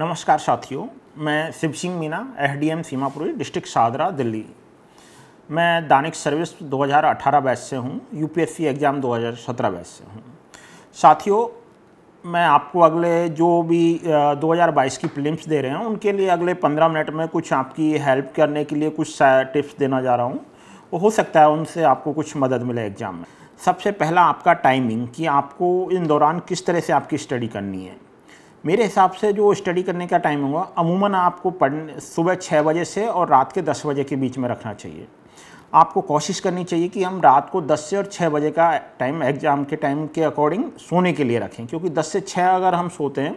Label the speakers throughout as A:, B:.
A: नमस्कार साथियों मैं शिव सिंह मीना एम सीमापुरी डिस्ट्रिक्ट सादरा दिल्ली मैं दानिक सर्विस 2018 बैच से हूं यूपीएससी एग्ज़ाम 2017 बैच से हूं साथियों मैं आपको अगले जो भी 2022 की फिल्म दे रहे हैं उनके लिए अगले 15 मिनट में कुछ आपकी हेल्प करने के लिए कुछ टिप्स देना जा रहा हूँ हो सकता है उनसे आपको कुछ मदद मिले एग्ज़ाम में सबसे पहला आपका टाइमिंग कि आपको इन दौरान किस तरह से आपकी स्टडी करनी है मेरे हिसाब से जो स्टडी करने का टाइम होगा अमूमन आपको पढ़ने सुबह छः बजे से और रात के दस बजे के बीच में रखना चाहिए आपको कोशिश करनी चाहिए कि हम रात को दस से और छः बजे का टाइम एग्ज़ाम के टाइम के अकॉर्डिंग सोने के लिए रखें क्योंकि दस से छः अगर हम सोते हैं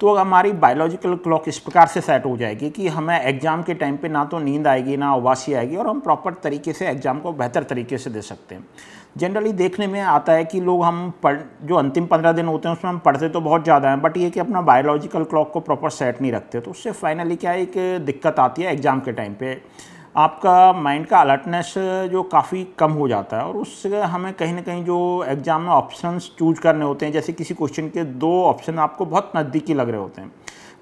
A: तो हमारी बायोलॉजिकल क्लॉक इस प्रकार से सेट हो जाएगी कि हमें एग्ज़ाम के टाइम पे ना तो नींद आएगी ना उबासी आएगी और हम प्रॉपर तरीके से एग्ज़ाम को बेहतर तरीके से दे सकते हैं जनरली देखने में आता है कि लोग हम पढ़ जो अंतिम पंद्रह दिन होते हैं उसमें हम पढ़ते तो बहुत ज़्यादा हैं बट ये कि अपना बायोलॉजिकल क्लॉक को प्रॉपर सेट नहीं रखते तो उससे फाइनली क्या एक दिक्कत आती है एग्ज़ाम के टाइम पर आपका माइंड का अलर्टनेस जो काफ़ी कम हो जाता है और उससे हमें कहीं ना कहीं जो एग्ज़ाम में ऑप्शंस चूज करने होते हैं जैसे किसी क्वेश्चन के दो ऑप्शन आपको बहुत नज़दीकी लग रहे होते हैं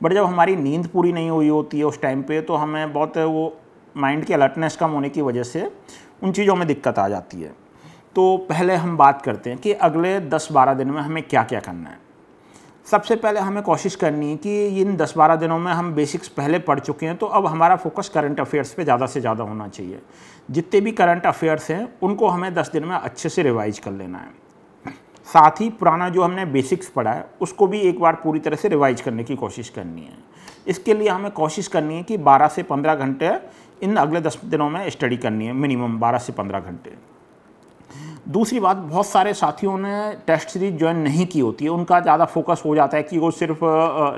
A: बट जब हमारी नींद पूरी नहीं हुई होती है उस टाइम पे तो हमें बहुत वो माइंड की अलर्टनेस कम होने की वजह से उन चीज़ों में दिक्कत आ जाती है तो पहले हम बात करते हैं कि अगले दस बारह दिन में हमें क्या क्या करना है सबसे पहले हमें कोशिश करनी है कि इन 10-12 दिनों में हम बेसिक्स पहले पढ़ चुके हैं तो अब हमारा फोकस करंट अफेयर्स पे ज़्यादा से ज़्यादा होना चाहिए जितने भी करंट अफेयर्स हैं उनको हमें 10 दिन में अच्छे से रिवाइज कर लेना है साथ ही पुराना जो हमने बेसिक्स पढ़ा है उसको भी एक बार पूरी तरह से रिवाइज करने की कोशिश करनी है इसके लिए हमें कोशिश करनी है कि बारह से पंद्रह घंटे इन अगले दस दिनों में स्टडी करनी है मिनिमम बारह से पंद्रह घंटे दूसरी बात बहुत सारे साथियों ने टेस्ट सीरीज ज्वाइन नहीं की होती है उनका ज़्यादा फोकस हो जाता है कि वो सिर्फ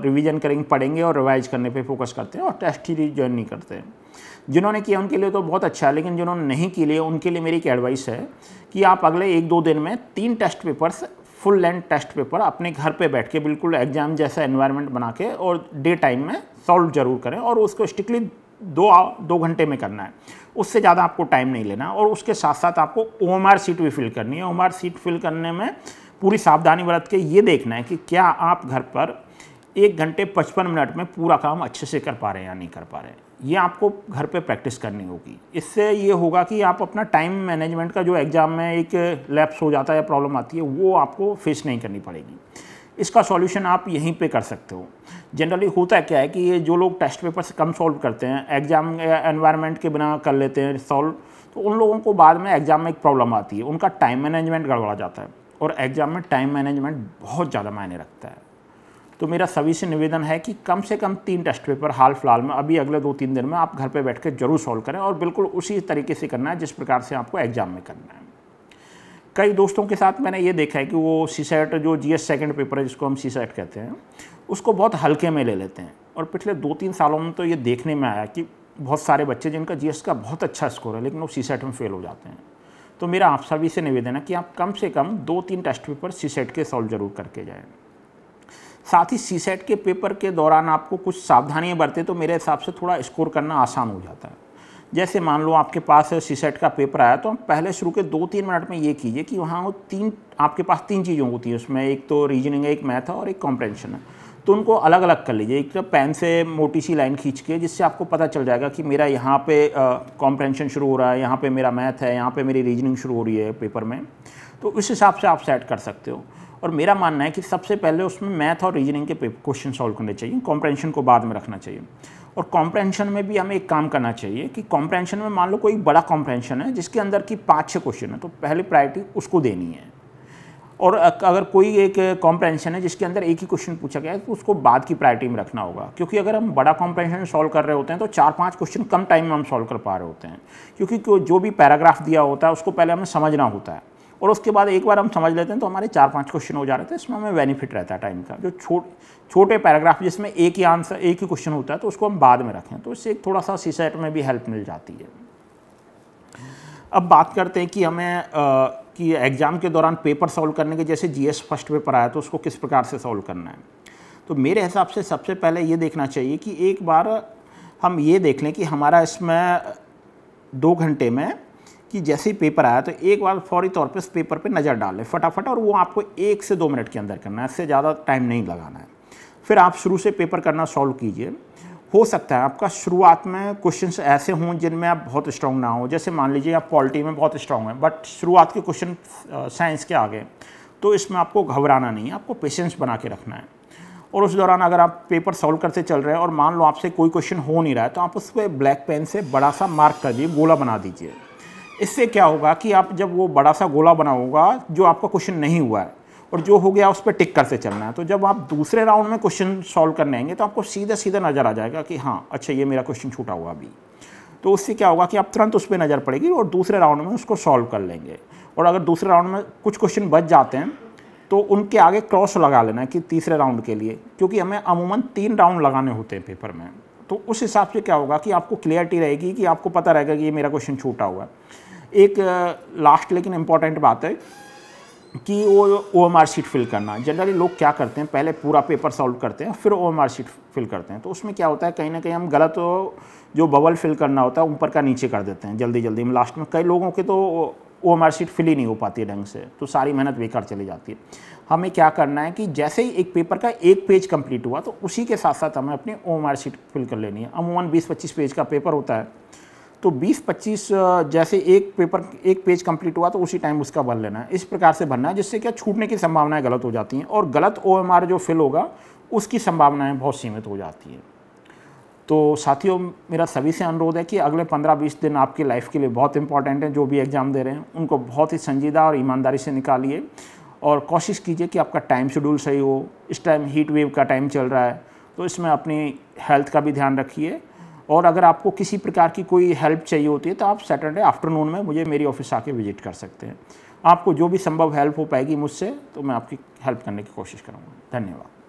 A: रिवीजन करेंगे पढ़ेंगे और रिवाइज करने पे फोकस करते हैं और टेस्ट सीरीज ज्वाइन नहीं करते हैं जिन्होंने किया उनके लिए तो बहुत अच्छा है लेकिन जिन्होंने नहीं किए उनके लिए मेरी एक एडवाइस है कि आप अगले एक दो दिन में तीन test papers full length test paper अपने घर पे बैठ के बिल्कुल एग्जाम जैसा एनवायरनमेंट बना के और डे टाइम में सॉल्व जरूर करें और उसको स्ट्रिक्टली दो दो घंटे में करना है उससे ज़्यादा आपको टाइम नहीं लेना और उसके साथ साथ आपको ओ सीट भी फिल करनी है ओ सीट फिल करने में पूरी सावधानी बरत के ये देखना है कि क्या आप घर पर एक घंटे पचपन मिनट में पूरा काम अच्छे से कर पा रहे हैं या नहीं कर पा रहे हैं ये आपको घर पे प्रैक्टिस करनी होगी इससे ये होगा कि आप अपना टाइम मैनेजमेंट का जो एग्ज़ाम में एक लैप्स हो जाता है या प्रॉब्लम आती है वो आपको फेस नहीं करनी पड़ेगी इसका सॉल्यूशन आप यहीं पे कर सकते हो जनरली होता क्या है कि ये जो लोग टेस्ट पेपर से कम सॉल्व करते हैं एग्जाम एनवायरनमेंट eh, के बिना कर लेते हैं सॉल्व तो उन लोगों को बाद में एग्ज़ाम में एक प्रॉब्लम आती है उनका टाइम मैनेजमेंट गड़बड़ा जाता है और एग्ज़ाम में टाइम मैनेजमेंट बहुत ज़्यादा मायने रखता है तो मेरा सभी से निवेदन है कि कम से कम तीन टेस्ट पेपर हाल फिलहाल में अभी अगले दो तीन दिन में आप घर पर बैठ कर जरूर सॉल्व करें और बिल्कुल उसी तरीके से करना है जिस प्रकार से आपको एग्ज़ाम में करना है कई दोस्तों के साथ मैंने ये देखा है कि वो सी सेट जो जी एस सेकेंड पेपर है जिसको हम सी सेट कहते हैं उसको बहुत हल्के में ले लेते हैं और पिछले दो तीन सालों में तो ये देखने में आया कि बहुत सारे बच्चे जिनका जी का बहुत अच्छा स्कोर है लेकिन वो सी सेट में फेल हो जाते हैं तो मेरा आप सभी से निवेदन है कि आप कम से कम दो तीन टेस्ट पेपर सी सेट के सॉल्व जरूर करके जाएँ साथ ही सी सेट के पेपर के दौरान आपको कुछ सावधानियाँ बरतें तो मेरे हिसाब से थोड़ा स्कोर करना आसान हो जाता है जैसे मान लो आपके पास सीसेट का पेपर आया तो हम पहले शुरू के दो तीन मिनट में ये कीजिए कि वहाँ वो तीन आपके पास तीन चीज़ें होती है उसमें एक तो रीजनिंग है एक मैथ है और एक कॉम्प्रेंशन है तो उनको अलग अलग कर लीजिए एक तो पेन से मोटी सी लाइन खींच के जिससे आपको पता चल जाएगा कि मेरा यहाँ पे कॉम्प्रेंशन शुरू हो रहा है यहाँ पे मेरा मैथ है यहाँ पे मेरी रीजनिंग शुरू हो रही है पेपर में तो उस हिसाब से आप सेट कर सकते हो और मेरा मानना है कि सबसे पहले उसमें मैथ और रीजनिंग के क्वेश्चन सॉल्व करने चाहिए कॉम्प्रेंशन को बाद में रखना चाहिए और कॉम्प्रेंशन में भी हमें एक काम करना चाहिए कि कॉम्प्रेंशन में मान लो कोई बड़ा कॉम्प्रेंशन है जिसके अंदर की पाँच छः क्वेश्चन है तो पहले प्रायोरिटी उसको देनी है और अगर कोई एक कॉम्प्रेंशन है जिसके अंदर एक ही क्वेश्चन पूछा गया है तो उसको बाद की प्रायोरिटी में रखना होगा क्योंकि अगर हम बड़ा कॉम्प्रेंशन सॉल्व कर रहे होते हैं तो चार पांच क्वेश्चन कम टाइम में हम सॉल्व कर पा रहे होते हैं क्योंकि जो भी पैराग्राफ दिया होता है उसको पहले हमें समझना होता है और उसके बाद एक बार हम समझ लेते हैं तो हमारे चार पांच क्वेश्चन हो जा रहे थे इसमें हमें बेनिफिट रहता है टाइम का जो छोट छोटे पैराग्राफ जिसमें एक ही आंसर एक ही क्वेश्चन होता है तो उसको हम बाद में रखें तो इससे एक थोड़ा सा सी सेट में भी हेल्प मिल जाती है अब बात करते हैं कि हमें आ, कि एग्ज़ाम के दौरान पेपर सॉल्व करने के जैसे जी फर्स्ट पेपर आया तो उसको किस प्रकार से सॉल्व करना है तो मेरे हिसाब से सबसे पहले ये देखना चाहिए कि एक बार हम ये देख लें कि हमारा इसमें दो घंटे में कि जैसे ही पेपर आया तो एक बार फौरी तौर पे इस पेपर पे नज़र डाल लें फटाफट और वो आपको एक से दो मिनट के अंदर करना है इससे ज़्यादा टाइम नहीं लगाना है फिर आप शुरू से पेपर करना सॉल्व कीजिए हो सकता है आपका शुरुआत में क्वेश्चंस ऐसे हों जिनमें आप बहुत स्ट्रॉन्ग ना हो जैसे मान लीजिए आप पॉलिटी में बहुत स्ट्रॉन्ग हैं बट शुरुआत के क्वेश्चन साइंस के आगे तो इसमें आपको घबराना नहीं है आपको पेशेंस बना के रखना है और उस दौरान अगर आप पेपर सॉल्व करते चल रहे हैं और मान लो आपसे कोई क्वेश्चन हो नहीं रहा है तो आप उस पर ब्लैक पेन से बड़ा सा मार्क कर दिए गोला बना दीजिए इससे क्या होगा कि आप जब वो बड़ा सा गोला बना होगा जो आपका क्वेश्चन नहीं हुआ है और जो हो गया उस पर टिक करते चलना है तो जब आप दूसरे राउंड में क्वेश्चन सॉल्व करने आएंगे तो आपको सीधा सीधा नज़र आ जाएगा कि हाँ अच्छा ये मेरा क्वेश्चन छूटा हुआ अभी तो उससे क्या होगा कि आप तुरंत उस पर नज़र पड़ेगी और दूसरे राउंड में उसको सॉल्व कर लेंगे और अगर दूसरे राउंड में कुछ क्वेश्चन बच जाते हैं तो उनके आगे क्रॉस लगा लेना है कि तीसरे राउंड के लिए क्योंकि हमें अमूमन तीन राउंड लगाने होते हैं पेपर में तो उस हिसाब से क्या होगा कि आपको क्लियरिटी रहेगी कि आपको पता रहेगा कि ये मेरा क्वेश्चन छूटा हुआ है एक लास्ट लेकिन इम्पॉर्टेंट बात है कि वो O M R sheet fill करना जनरली लोग क्या करते हैं पहले पूरा पेपर सॉल्व करते हैं फिर O M R sheet fill करते हैं तो उसमें क्या होता है कहीं ना कहीं हम गलत जो बबल फिल करना होता है ऊपर का नीचे कर देते हैं जल्दी जल्दी हम लास्ट में कई लोगों के तो वो हमारी सीट फिल ही नहीं हो पाती है ढंग से तो सारी मेहनत बेकार चली जाती है हमें क्या करना है कि जैसे ही एक पेपर का एक पेज कंप्लीट हुआ तो उसी के साथ साथ हमें अपनी ओ एम सीट फिल कर लेनी है अमूमन 20-25 पेज का पेपर होता है तो 20-25 जैसे एक पेपर एक पेज कंप्लीट हुआ तो उसी टाइम उसका भर लेना है इस प्रकार से भरना है जिससे क्या छूटने की संभावनाएँ गलत हो जाती हैं और गलत ओ जो फिल होगा उसकी संभावनाएँ बहुत सीमित हो जाती हैं तो साथियों मेरा सभी से अनुरोध है कि अगले 15-20 दिन आपकी लाइफ के लिए बहुत इंपॉर्टेंट हैं जो भी एग्ज़ाम दे रहे हैं उनको बहुत ही संजीदा और ईमानदारी से निकालिए और कोशिश कीजिए कि आपका टाइम शेड्यूल सही हो इस टाइम हीट वेव का टाइम चल रहा है तो इसमें अपनी हेल्थ का भी ध्यान रखिए और अगर आपको किसी प्रकार की कोई हेल्प चाहिए होती है तो आप सैटरडे आफ्टरनून में मुझे मेरी ऑफिस आके विजिट कर सकते हैं आपको जो भी संभव हेल्प हो पाएगी मुझसे तो मैं आपकी हेल्प करने की कोशिश करूँगा धन्यवाद